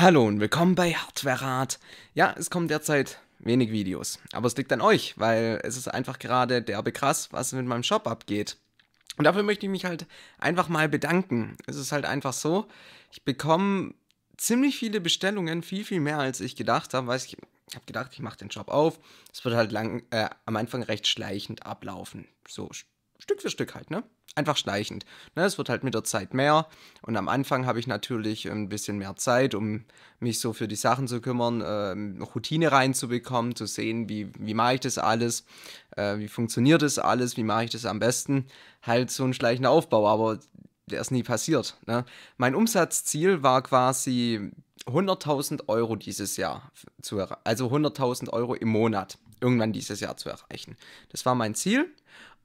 Hallo und willkommen bei Hardware Rat. Ja, es kommen derzeit wenig Videos, aber es liegt an euch, weil es ist einfach gerade derbe krass, was mit meinem Shop abgeht. Und dafür möchte ich mich halt einfach mal bedanken. Es ist halt einfach so, ich bekomme ziemlich viele Bestellungen, viel, viel mehr als ich gedacht habe, weil ich habe gedacht, ich mache den Shop auf. Es wird halt lang, äh, am Anfang recht schleichend ablaufen. So Stück für Stück halt, ne? einfach schleichend. Ne, es wird halt mit der Zeit mehr. Und am Anfang habe ich natürlich ein bisschen mehr Zeit, um mich so für die Sachen zu kümmern, äh, Routine reinzubekommen, zu sehen, wie, wie mache ich das alles, äh, wie funktioniert das alles, wie mache ich das am besten. Halt so ein schleichender Aufbau, aber der ist nie passiert. Ne? Mein Umsatzziel war quasi 100.000 Euro dieses Jahr zu also 100.000 Euro im Monat irgendwann dieses Jahr zu erreichen. Das war mein Ziel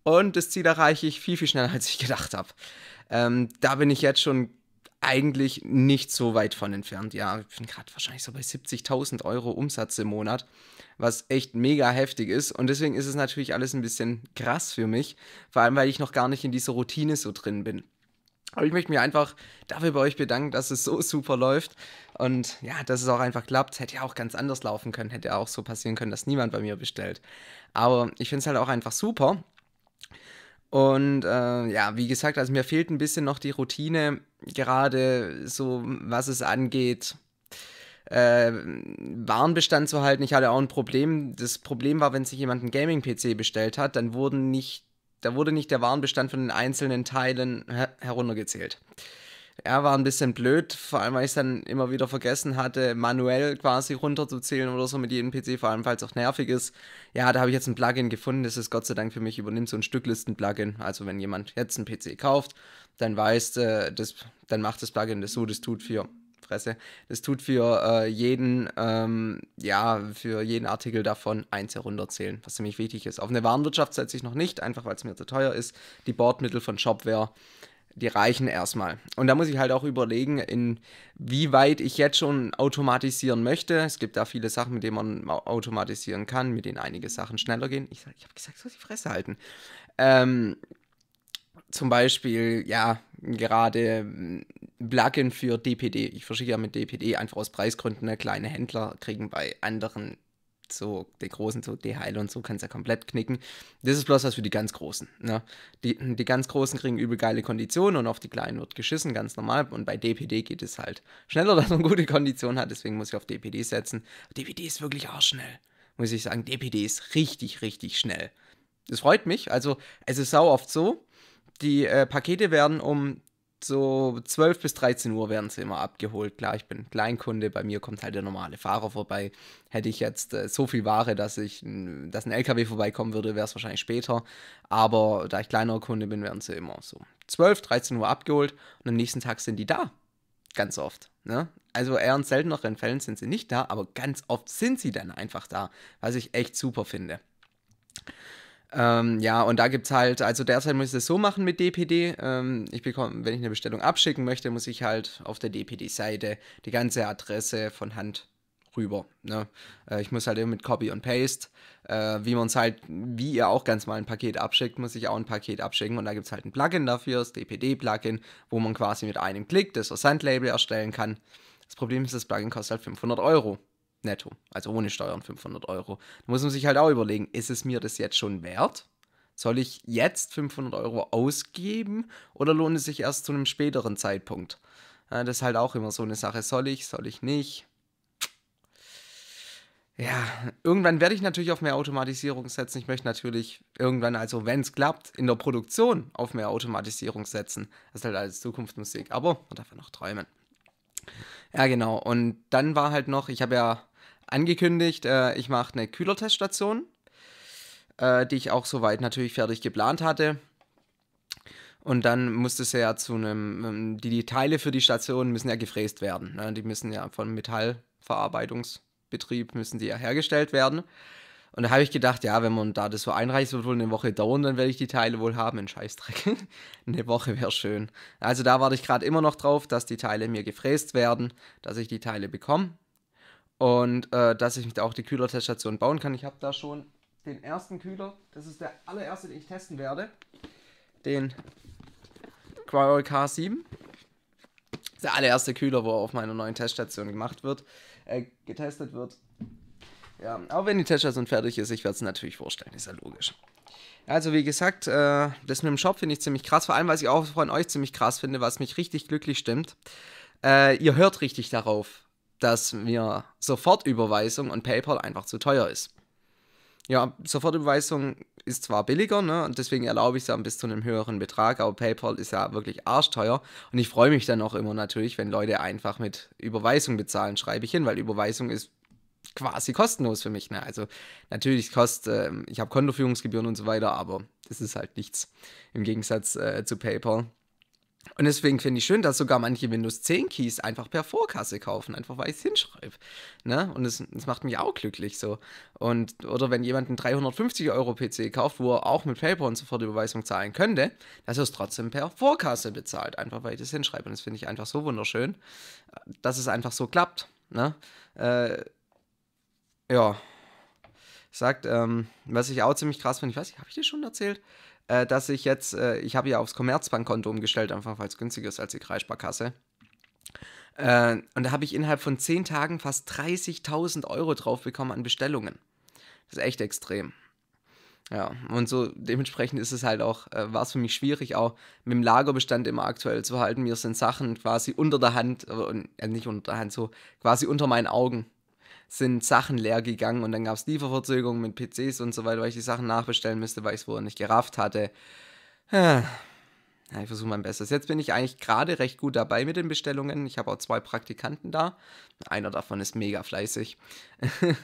und das Ziel erreiche ich viel, viel schneller, als ich gedacht habe. Ähm, da bin ich jetzt schon eigentlich nicht so weit von entfernt. Ja, ich bin gerade wahrscheinlich so bei 70.000 Euro Umsatz im Monat, was echt mega heftig ist. Und deswegen ist es natürlich alles ein bisschen krass für mich, vor allem weil ich noch gar nicht in dieser Routine so drin bin. Aber ich möchte mich einfach dafür bei euch bedanken, dass es so super läuft und ja, dass es auch einfach klappt. Hätte ja auch ganz anders laufen können, hätte ja auch so passieren können, dass niemand bei mir bestellt. Aber ich finde es halt auch einfach super, und äh, ja, wie gesagt, also mir fehlt ein bisschen noch die Routine, gerade so, was es angeht, äh, Warenbestand zu halten. Ich hatte auch ein Problem. Das Problem war, wenn sich jemand einen Gaming-PC bestellt hat, dann wurden nicht, da wurde nicht der Warenbestand von den einzelnen Teilen her heruntergezählt. Er war ein bisschen blöd, vor allem weil ich es dann immer wieder vergessen hatte, manuell quasi runterzuzählen oder so mit jedem PC, vor allem falls auch nervig ist. Ja, da habe ich jetzt ein Plugin gefunden, das ist Gott sei Dank für mich, übernimmt so ein Stücklisten-Plugin. Also wenn jemand jetzt einen PC kauft, dann weiß, äh, das, dann macht das Plugin das so, das tut für Fresse. Das tut für äh, jeden, ähm, ja, für jeden Artikel davon eins herunterzählen, was ziemlich wichtig ist. Auf eine Warenwirtschaft setze ich noch nicht, einfach weil es mir zu teuer ist. Die Bordmittel von Shopware die reichen erstmal. Und da muss ich halt auch überlegen, inwieweit ich jetzt schon automatisieren möchte. Es gibt da viele Sachen, mit denen man automatisieren kann, mit denen einige Sachen schneller gehen. Ich, ich habe gesagt, so die Fresse halten. Ähm, zum Beispiel, ja, gerade hm, Plugin für DPD. Ich verschicke ja mit DPD einfach aus Preisgründen. Ne? Kleine Händler kriegen bei anderen so, die Großen, so DHL und so, kannst ja komplett knicken. Das ist bloß was für die ganz Großen. Ne? Die, die ganz Großen kriegen übel geile Konditionen und auf die Kleinen wird geschissen, ganz normal. Und bei DPD geht es halt schneller, dass man gute Konditionen hat, deswegen muss ich auf DPD setzen. DPD ist wirklich auch schnell, muss ich sagen. DPD ist richtig, richtig schnell. Das freut mich. Also, es ist sau oft so, die äh, Pakete werden um so 12 bis 13 Uhr werden sie immer abgeholt. Klar, ich bin Kleinkunde, bei mir kommt halt der normale Fahrer vorbei. Hätte ich jetzt äh, so viel Ware, dass ich dass ein LKW vorbeikommen würde, wäre es wahrscheinlich später. Aber da ich kleinerer Kunde bin, werden sie immer so 12, 13 Uhr abgeholt und am nächsten Tag sind die da. Ganz oft. Ne? Also eher in selteneren Fällen sind sie nicht da, aber ganz oft sind sie dann einfach da, was ich echt super finde. Ähm, ja, und da gibt es halt, also derzeit muss ich das so machen mit DPD. Ähm, ich bekomme, wenn ich eine Bestellung abschicken möchte, muss ich halt auf der DPD-Seite die ganze Adresse von Hand rüber. Ne? Äh, ich muss halt immer mit Copy und Paste, äh, wie man es halt, wie ihr auch ganz mal ein Paket abschickt, muss ich auch ein Paket abschicken. Und da gibt es halt ein Plugin dafür, das DPD-Plugin, wo man quasi mit einem Klick das Versandlabel erstellen kann. Das Problem ist, das Plugin kostet halt 500 Euro netto, also ohne Steuern 500 Euro. Da muss man sich halt auch überlegen, ist es mir das jetzt schon wert? Soll ich jetzt 500 Euro ausgeben oder lohnt es sich erst zu einem späteren Zeitpunkt? Ja, das ist halt auch immer so eine Sache. Soll ich, soll ich nicht? Ja, irgendwann werde ich natürlich auf mehr Automatisierung setzen. Ich möchte natürlich irgendwann, also wenn es klappt, in der Produktion auf mehr Automatisierung setzen. Das ist halt alles Zukunftsmusik, aber man darf ja noch träumen. Ja, genau. Und dann war halt noch, ich habe ja angekündigt, äh, ich mache eine Kühlerteststation, äh, die ich auch soweit natürlich fertig geplant hatte. Und dann musste es ja zu einem, ähm, die, die Teile für die Station müssen ja gefräst werden. Ne? Die müssen ja von Metallverarbeitungsbetrieb müssen die ja hergestellt werden. Und da habe ich gedacht, ja, wenn man da das so einreicht, wird wohl eine Woche dauern, dann werde ich die Teile wohl haben in Scheißdreck. eine Woche wäre schön. Also da warte ich gerade immer noch drauf, dass die Teile mir gefräst werden, dass ich die Teile bekomme. Und äh, dass ich mich da auch die Kühlerteststation bauen kann. Ich habe da schon den ersten Kühler. Das ist der allererste, den ich testen werde. Den Cryo K7. Das ist der allererste Kühler, wo er auf meiner neuen Teststation gemacht wird, äh, getestet wird. Ja, auch wenn die Teststation fertig ist, ich werde es natürlich vorstellen, ist ja logisch. Also wie gesagt, äh, das mit dem Shop finde ich ziemlich krass, vor allem, was ich auch von euch ziemlich krass finde, was mich richtig glücklich stimmt. Äh, ihr hört richtig darauf dass mir Sofortüberweisung und PayPal einfach zu teuer ist. Ja, Sofortüberweisung ist zwar billiger, ne, und deswegen erlaube ich es ja bis zu einem höheren Betrag, aber PayPal ist ja wirklich arschteuer und ich freue mich dann auch immer natürlich, wenn Leute einfach mit Überweisung bezahlen, schreibe ich hin, weil Überweisung ist quasi kostenlos für mich, ne? Also natürlich kostet, äh, ich habe Kontoführungsgebühren und so weiter, aber das ist halt nichts im Gegensatz äh, zu PayPal. Und deswegen finde ich schön, dass sogar manche Windows 10 Keys einfach per Vorkasse kaufen, einfach weil ich es hinschreibe. Ne? Und das, das macht mich auch glücklich so. Und, oder wenn jemand einen 350 Euro PC kauft, wo er auch mit PayPal und Sofortüberweisung zahlen könnte, dass er es trotzdem per Vorkasse bezahlt, einfach weil ich das hinschreibe. Und das finde ich einfach so wunderschön, dass es einfach so klappt. Ne? Äh, ja sagt, ähm, was ich auch ziemlich krass finde, ich weiß nicht, habe ich dir schon erzählt, äh, dass ich jetzt, äh, ich habe ja aufs Commerzbankkonto umgestellt, einfach weil es günstiger ist als die Kreissparkasse. Äh, und da habe ich innerhalb von zehn Tagen fast 30.000 Euro drauf bekommen an Bestellungen. Das ist echt extrem. Ja, und so dementsprechend ist es halt auch, äh, war es für mich schwierig, auch mit dem Lagerbestand immer aktuell zu halten. Mir sind Sachen quasi unter der Hand, äh, äh nicht unter der Hand, so quasi unter meinen Augen sind Sachen leer gegangen und dann gab es Lieferverzögerungen mit PCs und so weiter, weil ich die Sachen nachbestellen müsste, weil ich es wohl nicht gerafft hatte. Ja, ich versuche mein Bestes. Jetzt bin ich eigentlich gerade recht gut dabei mit den Bestellungen. Ich habe auch zwei Praktikanten da. Einer davon ist mega fleißig.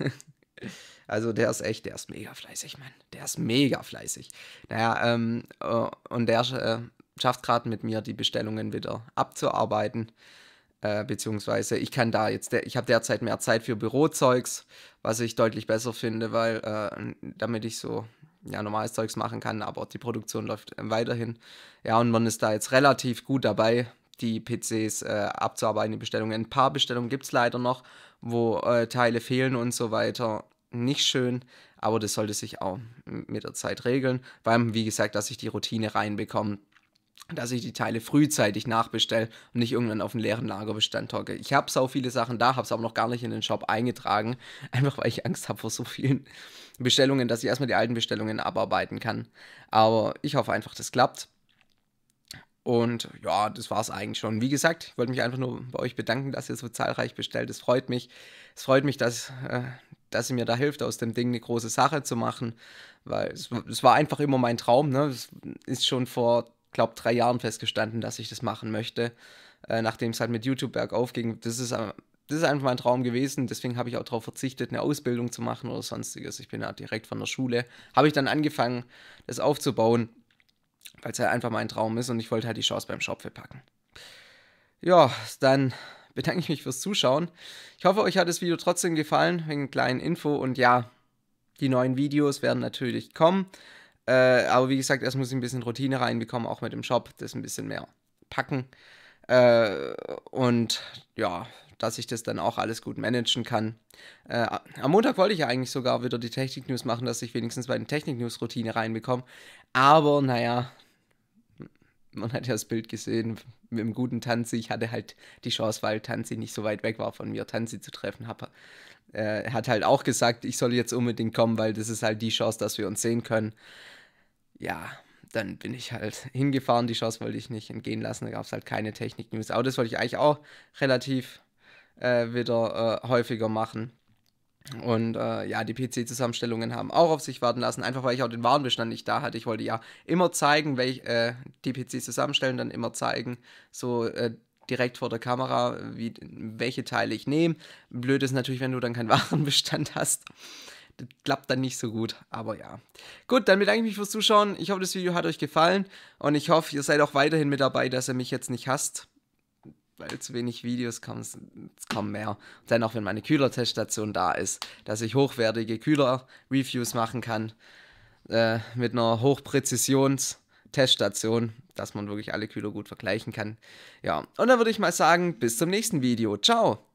also der ist echt, der ist mega fleißig, Mann. Der ist mega fleißig. Naja, ähm, äh, und der äh, schafft gerade mit mir die Bestellungen wieder abzuarbeiten. Äh, beziehungsweise ich kann da jetzt, ich habe derzeit mehr Zeit für Bürozeugs, was ich deutlich besser finde, weil äh, damit ich so ja, normales Zeugs machen kann, aber die Produktion läuft äh, weiterhin. Ja, und man ist da jetzt relativ gut dabei, die PCs äh, abzuarbeiten, die Bestellungen. Ein paar Bestellungen gibt es leider noch, wo äh, Teile fehlen und so weiter. Nicht schön, aber das sollte sich auch mit der Zeit regeln, weil, wie gesagt, dass ich die Routine reinbekomme, dass ich die Teile frühzeitig nachbestelle und nicht irgendwann auf einen leeren Lagerbestand hocke. Ich habe so viele Sachen da, habe es aber noch gar nicht in den Shop eingetragen, einfach weil ich Angst habe vor so vielen Bestellungen, dass ich erstmal die alten Bestellungen abarbeiten kann. Aber ich hoffe einfach, das klappt. Und ja, das war es eigentlich schon. Wie gesagt, ich wollte mich einfach nur bei euch bedanken, dass ihr so zahlreich bestellt. Es freut mich. Es freut mich, dass, äh, dass ihr mir da hilft, aus dem Ding eine große Sache zu machen. Weil es, es war einfach immer mein Traum. Ne? Es ist schon vor glaube, drei Jahren festgestanden, dass ich das machen möchte, äh, nachdem es halt mit YouTube bergauf ging. Das ist, äh, das ist einfach mein Traum gewesen, deswegen habe ich auch darauf verzichtet, eine Ausbildung zu machen oder sonstiges. Ich bin ja direkt von der Schule, habe ich dann angefangen, das aufzubauen, weil es halt einfach mein Traum ist und ich wollte halt die Chance beim Shop verpacken. Ja, dann bedanke ich mich fürs Zuschauen. Ich hoffe, euch hat das Video trotzdem gefallen, wegen kleinen Info und ja, die neuen Videos werden natürlich kommen. Äh, aber wie gesagt, erst muss ich ein bisschen Routine reinbekommen, auch mit dem Shop, das ein bisschen mehr packen. Äh, und ja, dass ich das dann auch alles gut managen kann. Äh, am Montag wollte ich ja eigentlich sogar wieder die Technik-News machen, dass ich wenigstens bei den Technik-News-Routine reinbekomme. Aber naja, man hat ja das Bild gesehen mit dem guten Tanzi. Ich hatte halt die Chance, weil Tanzi nicht so weit weg war von mir, Tanzi zu treffen. Er äh, hat halt auch gesagt, ich soll jetzt unbedingt kommen, weil das ist halt die Chance, dass wir uns sehen können ja, dann bin ich halt hingefahren. Die Chance wollte ich nicht entgehen lassen. Da gab es halt keine Technik-News. Aber das wollte ich eigentlich auch relativ äh, wieder äh, häufiger machen. Und äh, ja, die PC-Zusammenstellungen haben auch auf sich warten lassen, einfach weil ich auch den Warenbestand nicht da hatte. Ich wollte ja immer zeigen, welch, äh, die PCs zusammenstellen, dann immer zeigen, so äh, direkt vor der Kamera, wie, welche Teile ich nehme. Blöd ist natürlich, wenn du dann keinen Warenbestand hast das klappt dann nicht so gut. Aber ja. Gut, dann bedanke ich mich fürs Zuschauen. Ich hoffe, das Video hat euch gefallen. Und ich hoffe, ihr seid auch weiterhin mit dabei, dass ihr mich jetzt nicht hasst. Weil zu wenig Videos kommen, es kommen mehr. Und dann auch, wenn meine Kühlerteststation da ist, dass ich hochwertige Kühler-Reviews machen kann. Äh, mit einer Hochpräzisions- Teststation, dass man wirklich alle Kühler gut vergleichen kann. Ja, und dann würde ich mal sagen, bis zum nächsten Video. Ciao!